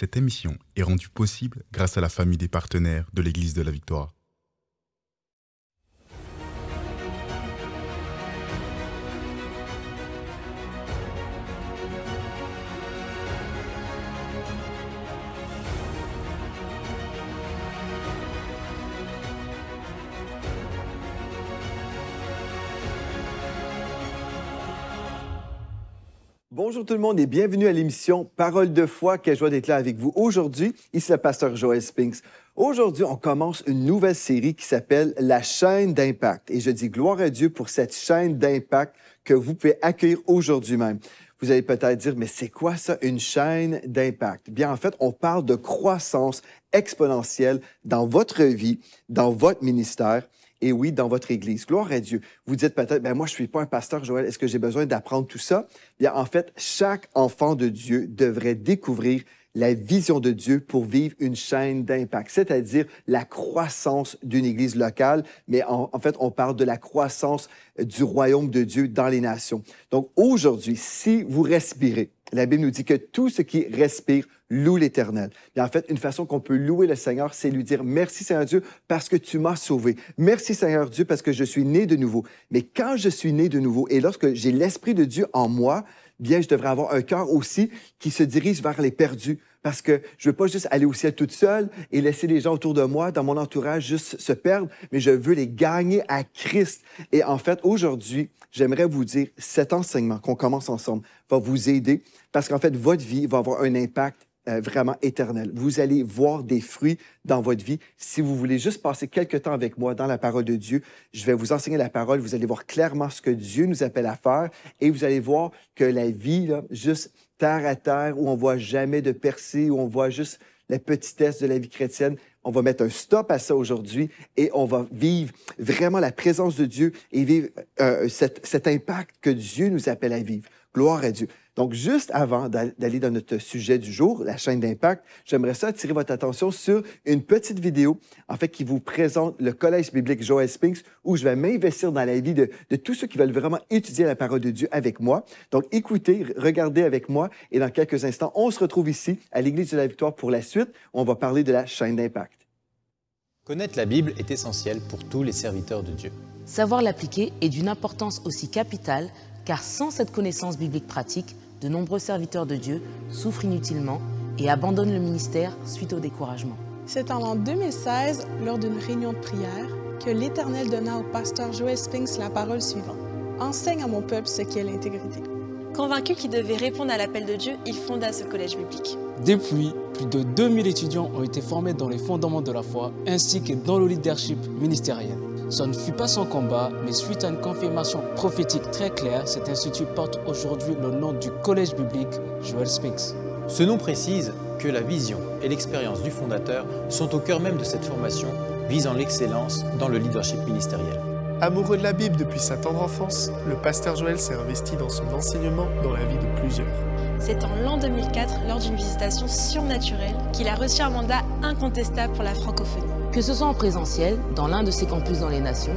Cette émission est rendue possible grâce à la famille des partenaires de l'Église de la Victoire. Bonjour tout le monde et bienvenue à l'émission Parole de foi. Quelle joie d'être là avec vous aujourd'hui. Ici le pasteur Joël Spinks. Aujourd'hui, on commence une nouvelle série qui s'appelle La chaîne d'impact. Et je dis gloire à Dieu pour cette chaîne d'impact que vous pouvez accueillir aujourd'hui même. Vous allez peut-être dire, mais c'est quoi ça, une chaîne d'impact? Bien, en fait, on parle de croissance exponentielle dans votre vie, dans votre ministère et oui, dans votre Église. Gloire à Dieu. Vous dites peut-être, ben moi, je suis pas un pasteur, Joël. Est-ce que j'ai besoin d'apprendre tout ça? Bien, en fait, chaque enfant de Dieu devrait découvrir la vision de Dieu pour vivre une chaîne d'impact, c'est-à-dire la croissance d'une Église locale, mais en, en, fait, on parle de la croissance du royaume de Dieu dans les nations. Donc aujourd'hui, si vous respirez, la Bible nous dit que tout ce qui respire loue l'Éternel. Et en fait, une façon qu'on peut louer le Seigneur, c'est lui dire merci Seigneur Dieu parce que tu m'as sauvé. Merci Seigneur Dieu parce que je suis né de nouveau. Mais quand je suis né de nouveau et lorsque j'ai l'Esprit de Dieu en moi, bien, je devrais avoir un cœur aussi qui se dirige vers les perdus. Parce que je veux pas juste aller au ciel toute seule et laisser les gens autour de moi, dans mon entourage, juste se perdre, mais je veux les gagner à Christ. Et en fait, aujourd'hui, j'aimerais vous dire, cet enseignement qu'on commence ensemble va vous aider parce qu'en fait, votre vie va avoir un impact euh, vraiment éternel. Vous allez voir des fruits dans votre vie. Si vous voulez juste passer quelques temps avec moi dans la parole de Dieu, je vais vous enseigner la parole. Vous allez voir clairement ce que Dieu nous appelle à faire et vous allez voir que la vie, juste terre à terre, où on voit jamais de percée, où on voit juste la petitesse de la vie chrétienne, on va mettre un stop à ça aujourd'hui et on va vivre vraiment la présence de Dieu et vivre euh, cet impact que Dieu nous appelle à vivre. Gloire à Dieu. Donc, juste avant d'aller dans notre sujet du jour, la chaîne d'impact, j'aimerais ça attirer votre attention sur une petite vidéo, en fait, qui vous présente le Collège biblique Joel Spinks, où je vais m'investir dans la vie de, de, tous ceux qui veulent vraiment étudier la parole de Dieu avec moi. Donc, écoutez, regardez avec moi, et dans quelques instants, on se retrouve ici, à l'Église de la Victoire, pour la suite, où on va parler de la chaîne d'impact. Connaître la Bible est essentiel pour tous les serviteurs de Dieu. Savoir l'appliquer est d'une importance aussi capitale, car sans cette connaissance biblique pratique, de nombreux serviteurs de Dieu souffrent inutilement et abandonnent le ministère suite au découragement. C'est en l'an 2016, lors d'une réunion de prière, que l'Éternel donna au pasteur Joel Spinks la parole suivante. Enseigne à mon peuple ce qu'est l'intégrité. Convaincu qu'il devait répondre à l'appel de Dieu, il fonda ce collège biblique. Depuis, plus de 2000 étudiants ont été formés dans les fondements de la foi ainsi que dans le leadership ministériel. Ça ne fut pas sans combat, mais suite à une confirmation prophétique très claire, cet institut porte aujourd'hui le nom du collège biblique Joël Spinks. Ce nom précise que la vision et l'expérience du fondateur sont au cœur même de cette formation visant l'excellence dans le leadership ministériel. Amoureux de la Bible depuis sa tendre enfance, le pasteur Joël s'est investi dans son enseignement dans la vie de plusieurs. C'est en l'an 2004, lors d'une visitation surnaturelle, qu'il a reçu un mandat incontestable pour la francophonie. Que ce soit en présentiel, dans l'un de ses campus dans les nations,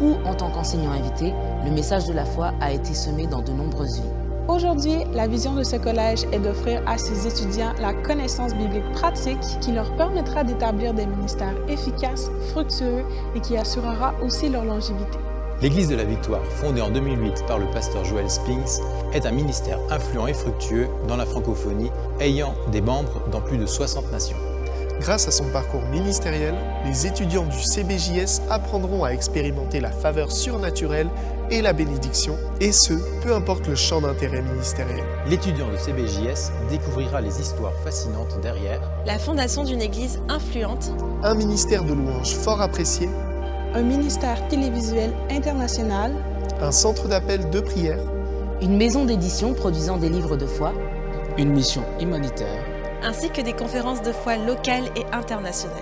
ou en tant qu'enseignant invité, le message de la foi a été semé dans de nombreuses vies. Aujourd'hui, la vision de ce collège est d'offrir à ses étudiants la connaissance biblique pratique qui leur permettra d'établir des ministères efficaces, fructueux et qui assurera aussi leur longévité. L'Église de la Victoire, fondée en 2008 par le pasteur Joël Spinks, est un ministère influent et fructueux dans la francophonie, ayant des membres dans plus de 60 nations. Grâce à son parcours ministériel, les étudiants du CBJS apprendront à expérimenter la faveur surnaturelle et la bénédiction, et ce, peu importe le champ d'intérêt ministériel. L'étudiant de CBJS découvrira les histoires fascinantes derrière la fondation d'une église influente, un ministère de louanges fort apprécié, un ministère télévisuel international, un centre d'appel de prière, une maison d'édition produisant des livres de foi, une mission humanitaire ainsi que des conférences de foi locales et internationales.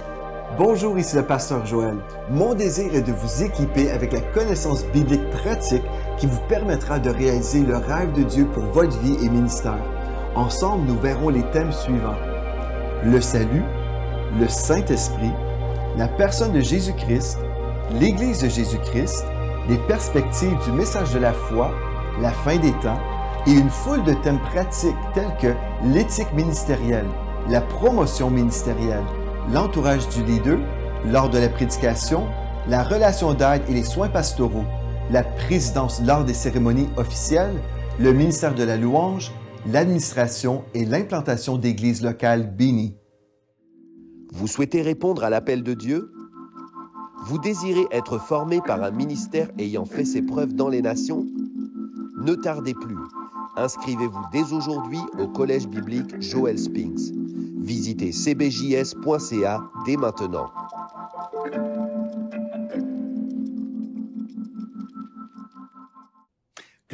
Bonjour, ici le pasteur Joël. Mon désir est de vous équiper avec la connaissance biblique pratique qui vous permettra de réaliser le rêve de Dieu pour votre vie et ministère. Ensemble, nous verrons les thèmes suivants. Le salut, le Saint-Esprit, la personne de Jésus-Christ, l'Église de Jésus-Christ, les perspectives du message de la foi, la fin des temps, et une foule de thèmes pratiques tels que l'éthique ministérielle, la promotion ministérielle, l'entourage du leader, lors de la prédication, la relation d'aide et les soins pastoraux, la présidence lors des cérémonies officielles, le ministère de la louange, l'administration et l'implantation d'églises locales bénies. Vous souhaitez répondre à l'appel de Dieu Vous désirez être formé par un ministère ayant fait ses preuves dans les nations Ne tardez plus. Inscrivez-vous dès aujourd'hui au Collège biblique Joël Spinks. Visitez cbjs.ca dès maintenant.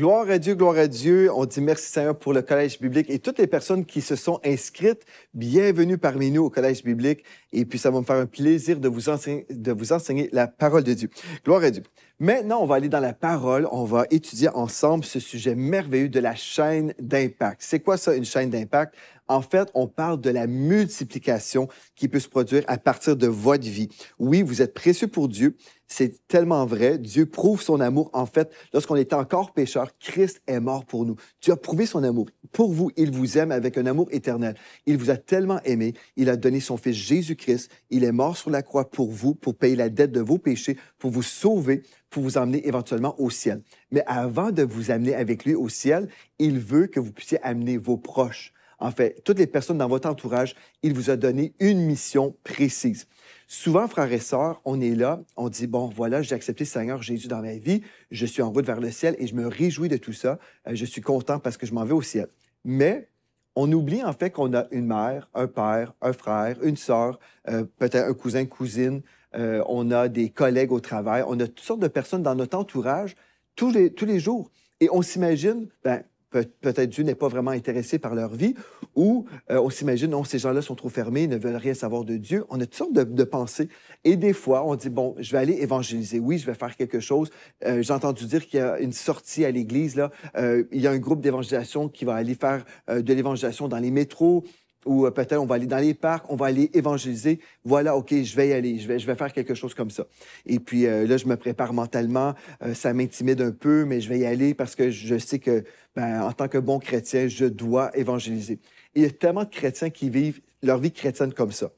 Gloire à Dieu, gloire à Dieu. On dit merci Seigneur pour le Collège biblique et toutes les personnes qui se sont inscrites. Bienvenue parmi nous au Collège biblique. Et puis, ça va me faire un plaisir de vous enseigner, de vous enseigner la parole de Dieu. Gloire à Dieu. Maintenant, on va aller dans la parole. On va étudier ensemble ce sujet merveilleux de la chaîne d'impact. C'est quoi ça, une chaîne d'impact? En fait, on parle de la multiplication qui peut se produire à partir de votre vie. Oui, vous êtes précieux pour Dieu, c'est tellement vrai. Dieu prouve son amour. En fait, lorsqu'on est encore pécheur, Christ est mort pour nous. Dieu a prouvé son amour. Pour vous, il vous aime avec un amour éternel. Il vous a tellement aimé. Il a donné son Fils Jésus-Christ. Il est mort sur la croix pour vous, pour payer la dette de vos péchés, pour vous sauver, pour vous emmener éventuellement au ciel. Mais avant de vous amener avec lui au ciel, il veut que vous puissiez amener vos proches. En fait, toutes les personnes dans votre entourage, il vous a donné une mission précise. Souvent, frères et sœurs, on est là, on dit, bon, voilà, j'ai accepté le Seigneur Jésus dans ma vie, je suis en route vers le ciel et je me réjouis de tout ça, euh, je suis content parce que je m'en vais au ciel. Mais on oublie en fait qu'on a une mère, un père, un frère, une sœur, euh, peut-être un cousin, cousine, euh, on a des collègues au travail, on a toutes sortes de personnes dans notre entourage tous les, tous les jours. Et on s'imagine, ben, peut-être Dieu n'est pas vraiment intéressé par leur vie, ou euh, on s'imagine, non, ces gens-là sont trop fermés, ils ne veulent rien savoir de Dieu. On a toutes sortes de, de, pensées. Et des fois, on dit, bon, je vais aller évangéliser, oui, je vais faire quelque chose. Euh, j'ai entendu dire qu'il y a une sortie à l'église, là. Euh, il y a un groupe d'évangélisation qui va aller faire de l'évangélisation dans les métros ou euh, peut-être on va aller dans les parcs, on va aller évangéliser. Voilà, OK, je vais y aller, je vais, je vais faire quelque chose comme ça. Et puis euh, là, je me prépare mentalement, euh, ça m'intimide un peu, mais je vais y aller parce que je sais que, ben, en tant que bon chrétien, je dois évangéliser. il y a tellement de chrétiens qui vivent leur vie chrétienne comme ça.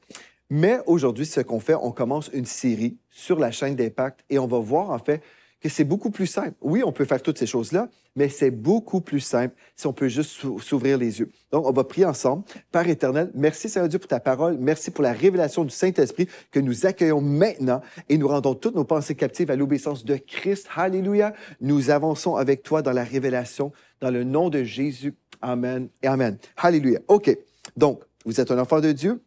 Mais aujourd'hui, ce qu'on fait, on commence une série sur la chaîne d'impact et on va voir, en fait, c'est beaucoup plus simple. Oui, on peut faire toutes ces choses-là, mais c'est beaucoup plus simple si on peut juste s'ouvrir les yeux. Donc, on va prier ensemble. Père éternel, merci Seigneur Dieu pour ta parole. Merci pour la révélation du Saint-Esprit que nous accueillons maintenant et nous rendons toutes nos pensées captives à l'obéissance de Christ. Hallelujah. Nous avançons avec toi dans la révélation, dans le nom de Jésus. Amen et Amen. Hallelujah. OK. Donc, vous êtes un enfant de Dieu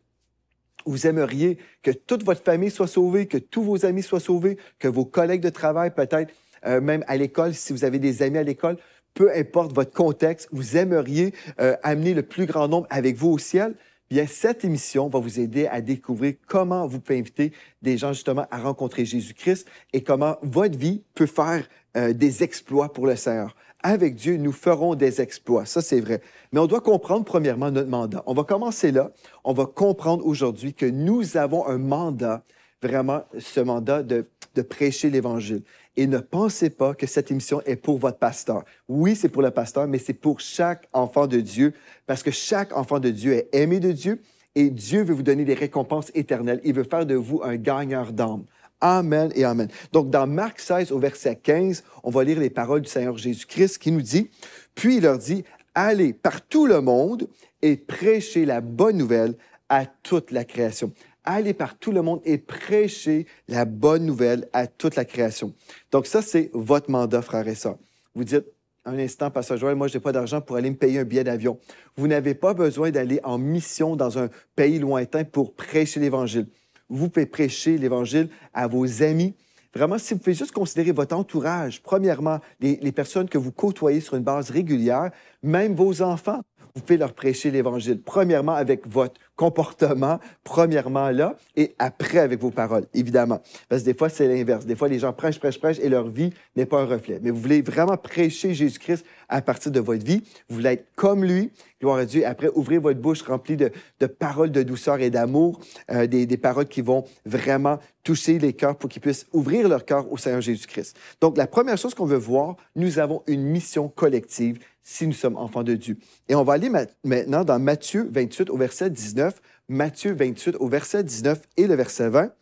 vous aimeriez que toute votre famille soit sauvée, que tous vos amis soient sauvés, que vos collègues de travail, peut-être euh, même à l'école, si vous avez des amis à l'école, peu importe votre contexte, vous aimeriez euh, amener le plus grand nombre avec vous au ciel. Bien, cette émission va vous aider à découvrir comment vous pouvez inviter des gens justement à rencontrer Jésus-Christ et comment votre vie peut faire euh, des exploits pour le Seigneur. Avec Dieu, nous ferons des exploits. Ça, c'est vrai. Mais on doit comprendre premièrement notre mandat. On va commencer là. On va comprendre aujourd'hui que nous avons un mandat, vraiment ce mandat de, prêcher l'Évangile. Et ne pensez pas que cette émission est pour votre pasteur. Oui, c'est pour le pasteur, mais c'est pour chaque enfant de Dieu, parce que chaque enfant de Dieu est aimé de Dieu et Dieu veut vous donner des récompenses éternelles. Il veut faire de vous un gagneur d'âme. Amen et Amen. Donc, dans Marc 16 au verset 15, on va lire les paroles du Seigneur Jésus-Christ qui nous dit, puis il leur dit, allez par tout le monde et prêchez la bonne nouvelle à toute la création. Allez par tout le monde et prêchez la bonne nouvelle à toute la création. Donc, ça, c'est votre mandat, frères et sœurs. Vous dites, un instant, Pasteur Joël, moi, je n'ai pas d'argent pour aller me payer un billet d'avion. Vous n'avez pas besoin d'aller en mission dans un pays lointain pour prêcher l'Évangile vous pouvez prêcher l'Évangile à vos amis. Vraiment, si vous pouvez juste considérer votre entourage, premièrement, les, personnes que vous côtoyez sur une base régulière, même vos enfants, vous pouvez leur prêcher l'Évangile, premièrement avec votre comportement, premièrement là, et après avec vos paroles, évidemment. Parce que des fois, c'est l'inverse. Des fois, les gens prêchent, prêchent, prêchent, et leur vie n'est pas un reflet. Mais vous voulez vraiment prêcher Jésus-Christ à partir de votre vie. Vous voulez être comme lui, gloire à Dieu. Après, ouvrez votre bouche remplie de, de paroles de douceur et d'amour, euh, des, des, paroles qui vont vraiment toucher les cœurs pour qu'ils puissent ouvrir leur cœur au Seigneur Jésus-Christ. Donc, la première chose qu'on veut voir, nous avons une mission collective si nous sommes enfants de Dieu. Et on va aller maintenant dans Matthieu 28 au verset 19. Matthieu 28 au verset 19 et le verset 20,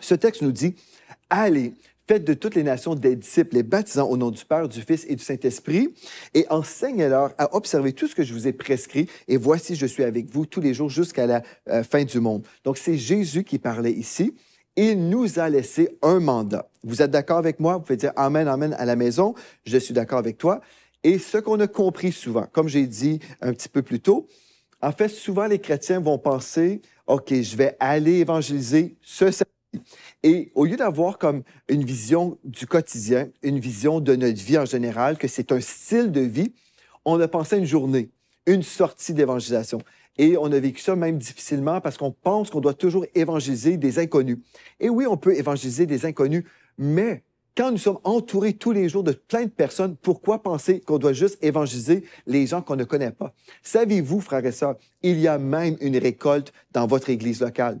ce texte nous dit, Allez, faites de toutes les nations des disciples, les baptisant au nom du Père, du Fils et du Saint-Esprit, et enseignez-leur à observer tout ce que je vous ai prescrit, et voici, je suis avec vous tous les jours jusqu'à la euh, fin du monde. Donc c'est Jésus qui parlait ici. Il nous a laissé un mandat. Vous êtes d'accord avec moi? Vous pouvez dire Amen, Amen à la maison. Je suis d'accord avec toi. Et ce qu'on a compris souvent, comme j'ai dit un petit peu plus tôt, en fait, souvent, les chrétiens vont penser, OK, je vais aller évangéliser ce samedi. Et au lieu d'avoir comme une vision du quotidien, une vision de notre vie en général, que c'est un style de vie, on a pensé à une journée, une sortie d'évangélisation. Et on a vécu ça même difficilement parce qu'on pense qu'on doit toujours évangéliser des inconnus. Et oui, on peut évangéliser des inconnus, mais quand nous sommes entourés tous les jours de plein de personnes, pourquoi penser qu'on doit juste évangéliser les gens qu'on ne connaît pas? Savez-vous, frères et sœurs, il y a même une récolte dans votre église locale.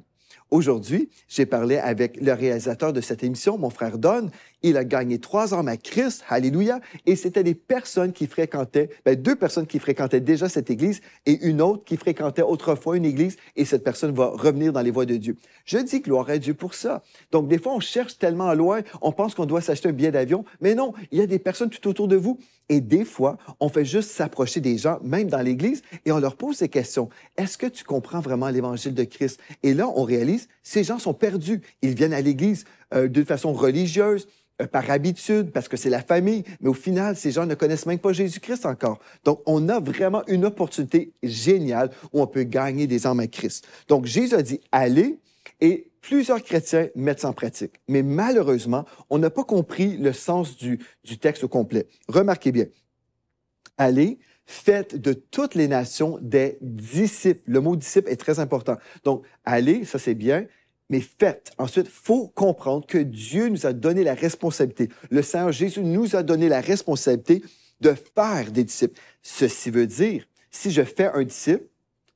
Aujourd'hui, j'ai parlé avec le réalisateur de cette émission, mon frère Don. Il a gagné trois ans à Christ, alléluia, et c'était des personnes qui fréquentaient, ben, deux personnes qui fréquentaient déjà cette église et une autre qui fréquentait autrefois une église, et cette personne va revenir dans les voies de Dieu. Je dis gloire à Dieu pour ça. Donc, des fois, on cherche tellement loin, on pense qu'on doit s'acheter un billet d'avion, mais non, il y a des personnes tout autour de vous et des fois, on fait juste s'approcher des gens, même dans l'Église, et on leur pose ces questions. Est-ce que tu comprends vraiment l'Évangile de Christ? Et là, on réalise, ces gens sont perdus. Ils viennent à l'Église euh, d'une façon religieuse, euh, par habitude, parce que c'est la famille, mais au final, ces gens ne connaissent même pas Jésus-Christ encore. Donc, on a vraiment une opportunité géniale où on peut gagner des âmes à Christ. Donc, Jésus a dit, allez et plusieurs chrétiens mettent ça en pratique. Mais malheureusement, on n'a pas compris le sens du, texte au complet. Remarquez bien. Allez, faites de toutes les nations des disciples. Le mot disciple est très important. Donc, allez, ça c'est bien, mais faites. Ensuite, faut comprendre que Dieu nous a donné la responsabilité. Le Seigneur Jésus nous a donné la responsabilité de faire des disciples. Ceci veut dire, si je fais un disciple,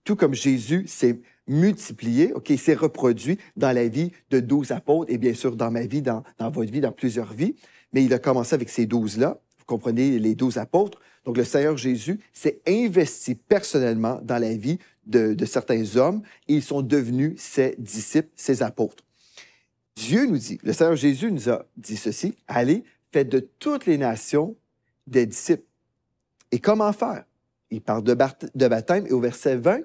tout comme Jésus c'est multiplié, OK, s'est reproduit dans la vie de douze apôtres et bien sûr dans ma vie, dans, votre vie, dans plusieurs vies. Mais il a commencé avec ces douze là Vous comprenez, les douze apôtres. Donc, le Seigneur Jésus s'est investi personnellement dans la vie de, de certains hommes et ils sont devenus ses disciples, ses apôtres. Dieu nous dit, le Seigneur Jésus nous a dit ceci, allez, faites de toutes les nations des disciples. Et comment faire? Il parle de, de baptême et au verset 20,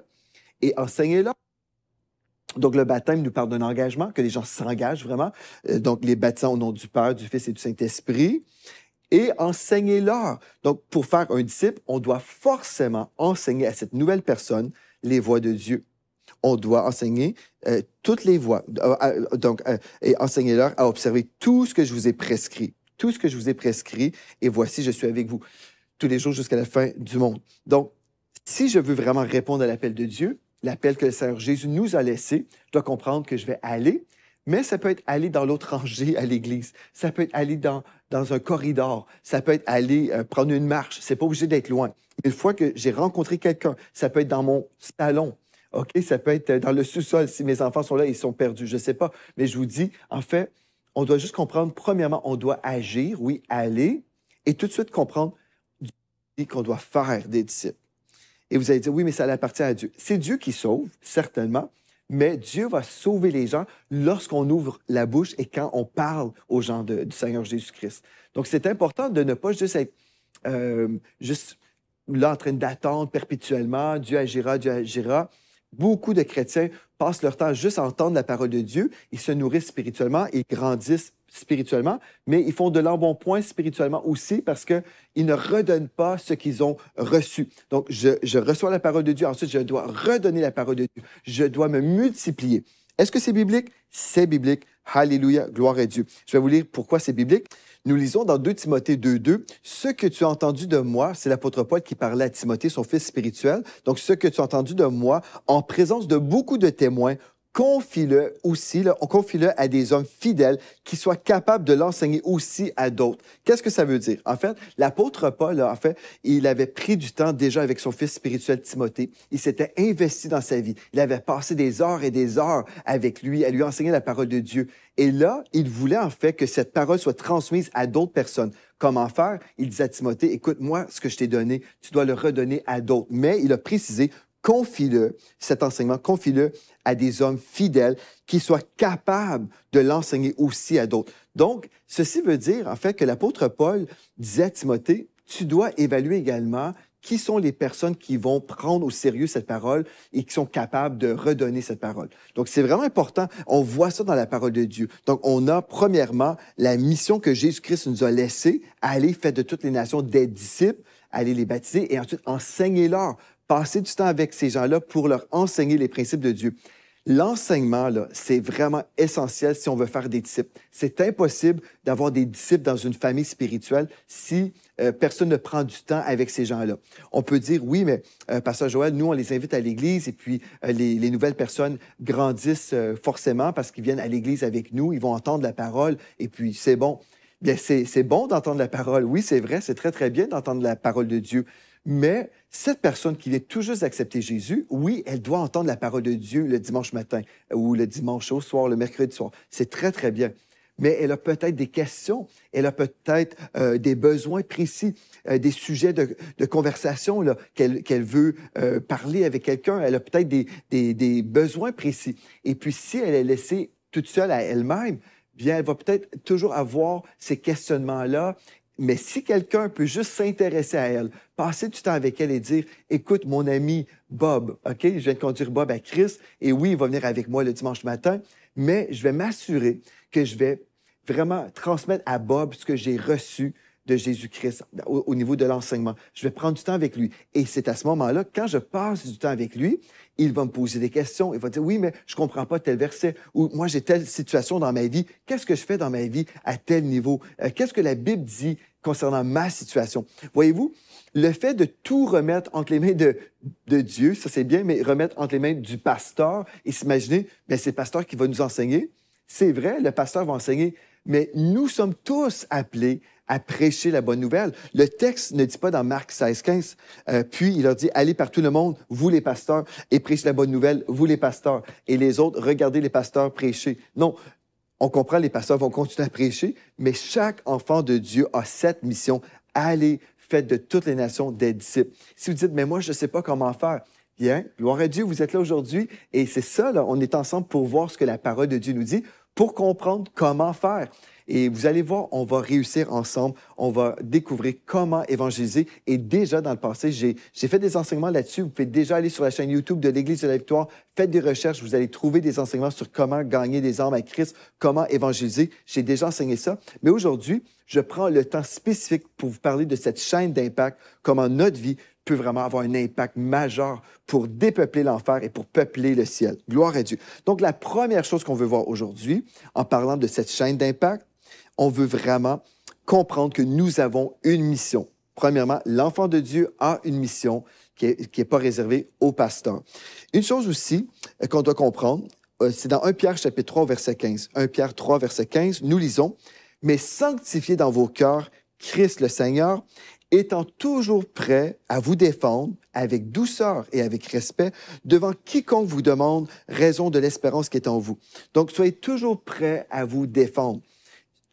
et enseignez-leur donc, le baptême nous parle d'un engagement, que les gens s'engagent vraiment. Euh, donc, les baptisants au nom du Père, du Fils et du Saint-Esprit. Et enseignez-leur. Donc, pour faire un disciple, on doit forcément enseigner à cette nouvelle personne les voies de Dieu. On doit enseigner euh, toutes les voies. Euh, donc, et enseignez-leur à observer tout ce que je vous ai prescrit. Tout ce que je vous ai prescrit. Et voici, je suis avec vous tous les jours jusqu'à la fin du monde. Donc, si je veux vraiment répondre à l'appel de Dieu, l'appel que le Seigneur Jésus nous a laissé, je dois comprendre que je vais aller, mais ça peut être aller dans l'autre rangée à l'église, ça peut être aller dans, dans un corridor, ça peut être aller euh, prendre une marche, c'est pas obligé d'être loin. Une fois que j'ai rencontré quelqu'un, ça peut être dans mon salon, OK, ça peut être dans le sous-sol si mes enfants sont là, ils sont perdus, je sais pas, mais je vous dis en fait, on doit juste comprendre premièrement, on doit agir, oui, aller et tout de suite comprendre qu'on doit faire des disciples. Et vous allez dire, oui, mais ça appartient à Dieu. C'est Dieu qui sauve, certainement, mais Dieu va sauver les gens lorsqu'on ouvre la bouche et quand on parle aux gens du Seigneur Jésus-Christ. Donc, c'est important de ne pas juste être euh, juste là en train d'attendre perpétuellement, Dieu agira, Dieu agira. Beaucoup de chrétiens passent leur temps juste à entendre la parole de Dieu, ils se nourrissent spirituellement, ils grandissent spirituellement, mais ils font de l'embonpoint spirituellement aussi parce qu'ils ne redonnent pas ce qu'ils ont reçu. Donc, je, reçois la parole de Dieu, ensuite je dois redonner la parole de Dieu, je dois me multiplier. Est-ce que c'est biblique? C'est biblique. Alléluia, gloire à Dieu. Je vais vous lire pourquoi c'est biblique. Nous lisons dans 2 Timothée 2, 2, Ce que tu as entendu de moi, c'est l'apôtre Paul qui parlait à Timothée, son fils spirituel. Donc, ce que tu as entendu de moi, en présence de beaucoup de témoins, confie-le aussi, on confie-le à des hommes fidèles qui soient capables de l'enseigner aussi à d'autres. Qu'est-ce que ça veut dire? En fait, l'apôtre Paul, en fait, il avait pris du temps déjà avec son fils spirituel Timothée. Il s'était investi dans sa vie. Il avait passé des heures et des heures avec lui, à lui enseigner la parole de Dieu. Et là, il voulait en fait que cette parole soit transmise à d'autres personnes. Comment faire? Il disait à Timothée, écoute-moi ce que je t'ai donné, tu dois le redonner à d'autres. Mais il a précisé, confie-le, cet enseignement, confie-le à des hommes fidèles qui soient capables de l'enseigner aussi à d'autres. Donc, ceci veut dire, en fait, que l'apôtre Paul disait à Timothée, tu dois évaluer également qui sont les personnes qui vont prendre au sérieux cette parole et qui sont capables de redonner cette parole. Donc, c'est vraiment important. On voit ça dans la parole de Dieu. Donc, on a premièrement la mission que Jésus-Christ nous a laissée, aller faire de toutes les nations des disciples, aller les baptiser et ensuite enseigner-leur passer du temps avec ces gens-là pour leur enseigner les principes de Dieu. L'enseignement, c'est vraiment essentiel si on veut faire des disciples. C'est impossible d'avoir des disciples dans une famille spirituelle si euh, personne ne prend du temps avec ces gens-là. On peut dire, oui, mais euh, Pasteur Joël, nous, on les invite à l'Église et puis euh, les, les, nouvelles personnes grandissent forcément parce qu'ils viennent à l'Église avec nous, ils vont entendre la parole et puis c'est bon. Bien, c'est bon d'entendre la parole. Oui, c'est vrai, c'est très, très bien d'entendre la parole de Dieu. Mais cette personne qui vient tout juste d'accepter Jésus, oui, elle doit entendre la parole de Dieu le dimanche matin euh, ou le dimanche au soir, le mercredi soir. C'est très, très bien. Mais elle a peut-être des questions, elle a peut-être euh, des besoins précis, euh, des sujets de, conversation qu'elle veut parler avec quelqu'un, elle a peut-être des, des besoins précis. Et puis si elle est laissée toute seule à elle-même, bien, elle va peut-être toujours avoir ces questionnements-là mais si quelqu'un peut juste s'intéresser à elle, passer du temps avec elle et dire, écoute, mon ami Bob, OK, je viens de conduire Bob à Christ, et oui, il va venir avec moi le dimanche matin, mais je vais m'assurer que je vais vraiment transmettre à Bob ce que j'ai reçu de Jésus-Christ au, niveau de l'enseignement. Je vais prendre du temps avec lui. Et c'est à ce moment-là, quand je passe du temps avec lui, il va me poser des questions. Il va dire, oui, mais je ne comprends pas tel verset ou moi, j'ai telle situation dans ma vie. Qu'est-ce que je fais dans ma vie à tel niveau? Euh, qu'est-ce que la Bible dit concernant ma situation. Voyez-vous, le fait de tout remettre entre les mains de, Dieu, ça c'est bien, mais remettre entre les mains du pasteur et s'imaginer, mais ben, c'est le pasteur qui va nous enseigner. C'est vrai, le pasteur va enseigner, mais nous sommes tous appelés à prêcher la bonne nouvelle. Le texte ne dit pas dans Marc 16, 15, euh, puis il leur dit, allez par tout le monde, vous les pasteurs, et prêchez la bonne nouvelle, vous les pasteurs, et les autres, regardez les pasteurs prêcher. Non, on comprend, les pasteurs vont continuer à prêcher, mais chaque enfant de Dieu a cette mission. Allez, faites de toutes les nations des disciples. Si vous dites, mais moi, je ne sais pas comment faire, bien, gloire à Dieu, vous êtes là aujourd'hui et c'est ça, on est ensemble pour voir ce que la parole de Dieu nous dit, pour comprendre comment faire. Et vous allez voir, on va réussir ensemble. On va découvrir comment évangéliser. Et déjà dans le passé, j'ai fait des enseignements là-dessus. Vous pouvez déjà aller sur la chaîne YouTube de l'Église de la Victoire. Faites des recherches. Vous allez trouver des enseignements sur comment gagner des âmes à Christ, comment évangéliser. J'ai déjà enseigné ça. Mais aujourd'hui, je prends le temps spécifique pour vous parler de cette chaîne d'impact, comment notre vie peut vraiment avoir un impact majeur pour dépeupler l'enfer et pour peupler le ciel. Gloire à Dieu. Donc, la première chose qu'on veut voir aujourd'hui, en parlant de cette chaîne d'impact, on veut vraiment comprendre que nous avons une mission. Premièrement, l'enfant de Dieu a une mission qui n'est pas réservée aux pasteurs. Une chose aussi euh, qu'on doit comprendre, euh, c'est dans 1 Pierre chapitre 3 verset 15. 1 Pierre 3 verset 15, nous lisons, mais sanctifiez dans vos cœurs Christ le Seigneur, étant toujours prêt à vous défendre avec douceur et avec respect devant quiconque vous demande raison de l'espérance qui est en vous. Donc, soyez toujours prêt à vous défendre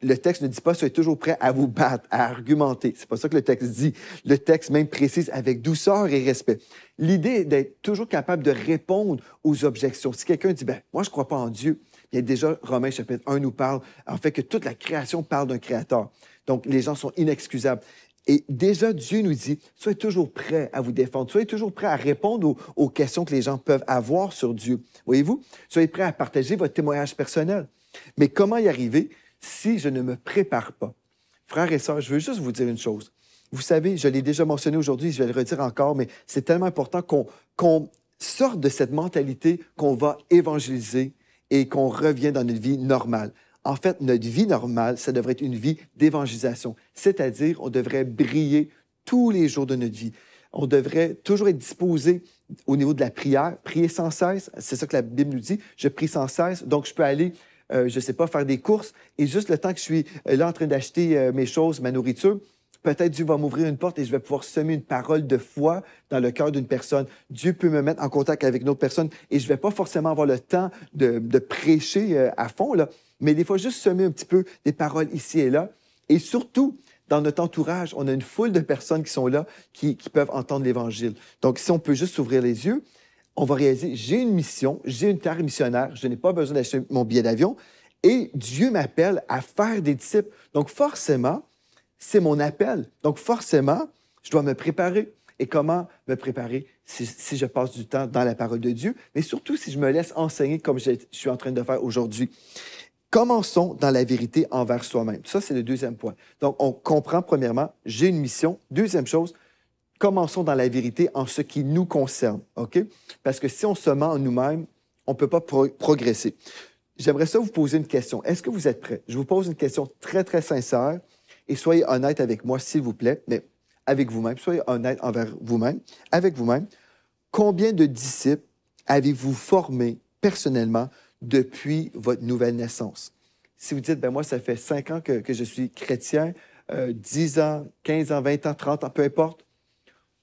le texte ne dit pas soyez toujours prêt à vous battre, à argumenter. C'est pas ça que le texte dit. Le texte même précise avec douceur et respect. L'idée d'être toujours capable de répondre aux objections. Si quelqu'un dit ben moi je crois pas en Dieu, Il y a déjà Romains chapitre 1 nous parle en fait que toute la création parle d'un créateur. Donc les gens sont inexcusables. Et déjà, Dieu nous dit, soyez toujours prêt à vous défendre, soyez toujours prêt à répondre aux, aux questions que les gens peuvent avoir sur Dieu. Voyez-vous, soyez prêt à partager votre témoignage personnel. Mais comment y arriver? si je ne me prépare pas. Frères et sœurs, je veux juste vous dire une chose. Vous savez, je l'ai déjà mentionné aujourd'hui, je vais le redire encore, mais c'est tellement important qu'on sorte de cette mentalité qu'on va évangéliser et qu'on revient dans notre vie normale. En fait, notre vie normale, ça devrait être une vie d'évangélisation, c'est-à-dire on devrait briller tous les jours de notre vie. On devrait toujours être disposé au niveau de la prière, prier sans cesse, c'est ça que la Bible nous dit, je prie sans cesse, donc je peux aller euh, je ne sais pas, faire des courses. Et juste le temps que je suis euh, là en train d'acheter euh, mes choses, ma nourriture, peut-être Dieu va m'ouvrir une porte et je vais pouvoir semer une parole de foi dans le cœur d'une personne. Dieu peut me mettre en contact avec une autre personne et je ne vais pas forcément avoir le temps de, prêcher à fond, mais des fois, juste semer un petit peu des paroles ici et là. Et surtout, dans notre entourage, on a une foule de personnes qui sont là, qui, qui peuvent entendre l'Évangile. Donc, si on peut juste ouvrir les yeux, on va réaliser, j'ai une mission, j'ai une terre missionnaire, je n'ai pas besoin d'acheter mon billet d'avion, et Dieu m'appelle à faire des disciples. Donc forcément, c'est mon appel. Donc forcément, je dois me préparer. Et comment me préparer si, je passe du temps dans la parole de Dieu, mais surtout si je me laisse enseigner comme je, je suis en train de faire aujourd'hui. Commençons dans la vérité envers soi-même. Ça, c'est le deuxième point. Donc, on comprend, premièrement, j'ai une mission. Deuxième chose, commençons dans la vérité en ce qui nous concerne, OK? Parce que si on se ment en nous-mêmes, on ne peut pas progresser. J'aimerais ça vous poser une question. Est-ce que vous êtes prêts? Je vous pose une question très, très sincère et soyez honnête avec moi, s'il vous plaît, mais avec vous-même. Soyez honnête envers vous-même, avec vous-même. Combien de disciples avez-vous formé personnellement depuis votre nouvelle naissance? Si vous dites, ben moi, ça fait cinq ans que, je suis chrétien, euh, dix 10 ans, 15 ans, 20 ans, 30 ans, peu importe,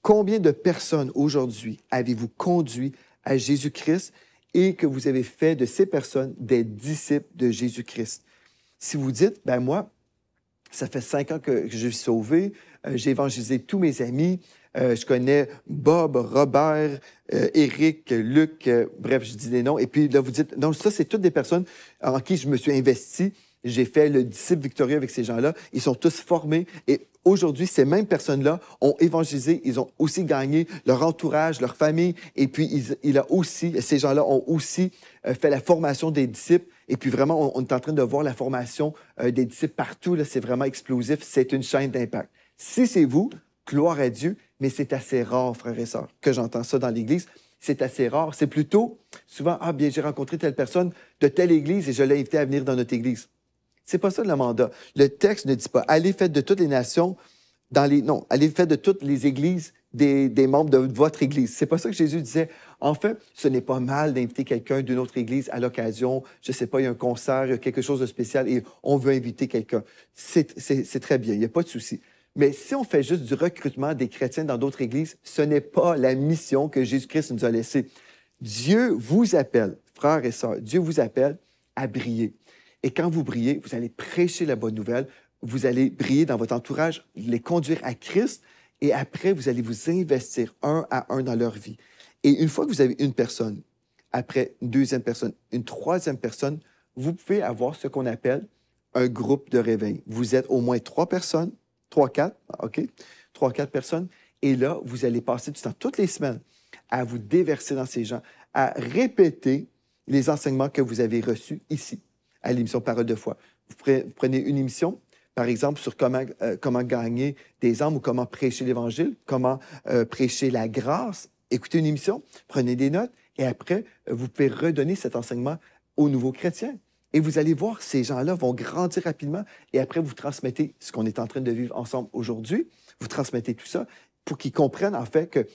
Combien de personnes aujourd'hui avez-vous conduit à Jésus-Christ et que vous avez fait de ces personnes des disciples de Jésus-Christ? Si vous dites, ben moi, ça fait cinq ans que je suis sauvé, euh, j'ai évangélisé tous mes amis, euh, je connais Bob, Robert, Éric, euh, Eric, Luc, bref, je dis des noms. Et puis là, vous dites, non, ça, c'est toutes des personnes en qui je me suis investi j'ai fait le disciple victorieux avec ces gens-là. Ils sont tous formés et aujourd'hui, ces mêmes personnes-là ont évangélisé, ils ont aussi gagné leur entourage, leur famille, et puis il a aussi, ces gens-là ont aussi euh, fait la formation des disciples. Et puis vraiment, on, est en train de voir la formation euh, des disciples partout. C'est vraiment explosif. C'est une chaîne d'impact. Si c'est vous, gloire à Dieu, mais c'est assez rare, frères et sœurs, que j'entends ça dans l'Église. C'est assez rare. C'est plutôt souvent, ah bien, j'ai rencontré telle personne de telle Église et je l'ai invité à venir dans notre Église. C'est pas ça le mandat. Le texte ne dit pas allez faites de toutes les nations dans les non, allez faites de toutes les églises des, membres de votre église. C'est pas ça que Jésus disait. En fait, ce n'est pas mal d'inviter quelqu'un d'une autre église à l'occasion. Je sais pas, il y a un concert, il y a quelque chose de spécial et on veut inviter quelqu'un. C'est très bien, il n'y a pas de souci. Mais si on fait juste du recrutement des chrétiens dans d'autres églises, ce n'est pas la mission que Jésus-Christ nous a laissée. Dieu vous appelle, frères et sœurs, Dieu vous appelle à briller. Et quand vous brillez, vous allez prêcher la bonne nouvelle, vous allez briller dans votre entourage, les conduire à Christ, et après, vous allez vous investir un à un dans leur vie. Et une fois que vous avez une personne, après une deuxième personne, une troisième personne, vous pouvez avoir ce qu'on appelle un groupe de réveil. Vous êtes au moins trois personnes, trois, quatre, ah, OK, trois, quatre personnes, et là, vous allez passer du temps toutes les semaines à vous déverser dans ces gens, à répéter les enseignements que vous avez reçus ici à l'émission Parole de foi. Vous prenez une émission, par exemple, sur comment, euh, comment gagner des âmes ou comment prêcher l'Évangile, comment euh, prêcher la grâce. Écoutez une émission, prenez des notes et après, vous pouvez redonner cet enseignement aux nouveaux chrétiens. Et vous allez voir, ces gens-là vont grandir rapidement et après, vous transmettez ce qu'on est en train de vivre ensemble aujourd'hui. Vous transmettez tout ça pour qu'ils comprennent en fait qu'ils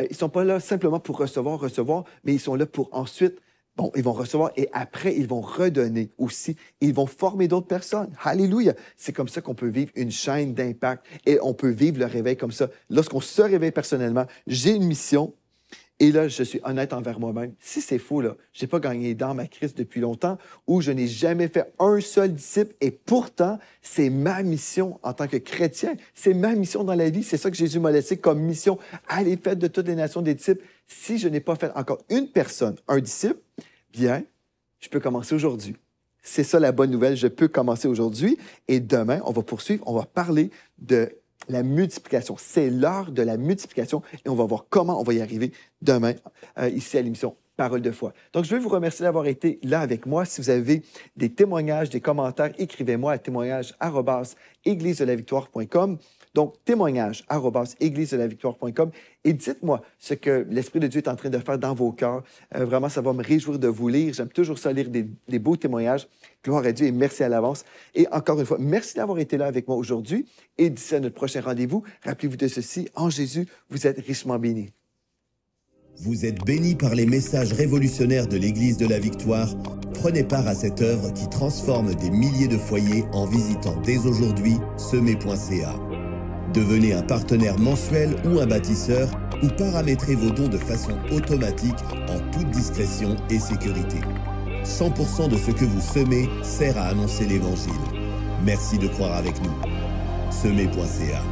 euh, ne sont pas là simplement pour recevoir, recevoir, mais ils sont là pour ensuite Bon, ils vont recevoir et après, ils vont redonner aussi. Ils vont former d'autres personnes. Hallelujah! C'est comme ça qu'on peut vivre une chaîne d'impact et on peut vivre le réveil comme ça. Lorsqu'on se réveille personnellement, j'ai une mission et là, je suis honnête envers moi-même. Si c'est faux, là, n'ai pas gagné dans ma crise depuis longtemps ou je n'ai jamais fait un seul disciple et pourtant, c'est ma mission en tant que chrétien. C'est ma mission dans la vie. C'est ça que Jésus m'a laissé comme mission. Allez, faites de toutes les nations des disciples si je n'ai pas fait encore une personne, un disciple, bien, je peux commencer aujourd'hui. C'est ça la bonne nouvelle, je peux commencer aujourd'hui et demain, on va poursuivre, on va parler de la multiplication. C'est l'heure de la multiplication et on va voir comment on va y arriver demain euh, ici à l'émission Parole de foi. Donc, je veux vous remercier d'avoir été là avec moi. Si vous avez des témoignages, des commentaires, écrivez-moi à témoignage donc, témoignage, église de la victoire.com et dites-moi ce que l'Esprit de Dieu est en train de faire dans vos cœurs. Euh, vraiment, ça va me réjouir de vous lire. J'aime toujours ça, lire des, des, beaux témoignages. Gloire à Dieu et merci à l'avance. Et encore une fois, merci d'avoir été là avec moi aujourd'hui. Et d'ici à notre prochain rendez-vous, rappelez-vous de ceci, en Jésus, vous êtes richement bénis. Vous êtes bénis par les messages révolutionnaires de l'Église de la Victoire. Prenez part à cette œuvre qui transforme des milliers de foyers en visitant dès aujourd'hui semer.ca. Devenez un partenaire mensuel ou un bâtisseur ou paramétrez vos dons de façon automatique en toute discrétion et sécurité. 100% de ce que vous semez sert à annoncer l'Évangile. Merci de croire avec nous. Semez.ca